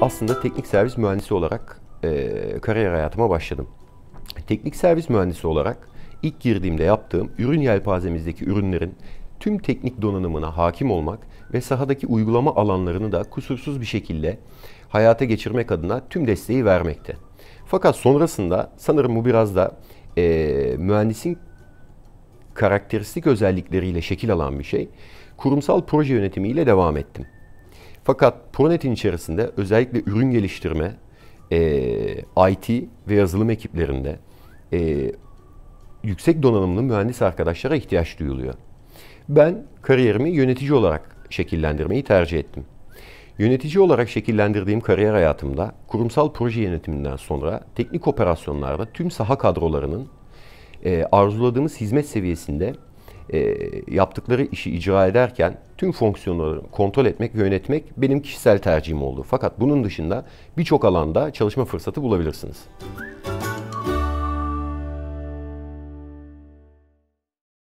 aslında teknik servis mühendisi olarak e, kariyer hayatıma başladım. Teknik servis mühendisi olarak ilk girdiğimde yaptığım ürün yelpazemizdeki ürünlerin tüm teknik donanımına hakim olmak ve sahadaki uygulama alanlarını da kusursuz bir şekilde hayata geçirmek adına tüm desteği vermekte. Fakat sonrasında sanırım bu biraz da e, mühendisin karakteristik özellikleriyle şekil alan bir şey. Kurumsal proje yönetimiyle devam ettim. Fakat ProNet'in içerisinde özellikle ürün geliştirme, e, IT ve yazılım ekiplerinde e, yüksek donanımlı mühendis arkadaşlara ihtiyaç duyuluyor. Ben kariyerimi yönetici olarak şekillendirmeyi tercih ettim. Yönetici olarak şekillendirdiğim kariyer hayatımda kurumsal proje yönetiminden sonra teknik operasyonlarda tüm saha kadrolarının e, arzuladığımız hizmet seviyesinde e, yaptıkları işi icra ederken tüm fonksiyonları kontrol etmek ve yönetmek benim kişisel tercihim oldu. Fakat bunun dışında birçok alanda çalışma fırsatı bulabilirsiniz.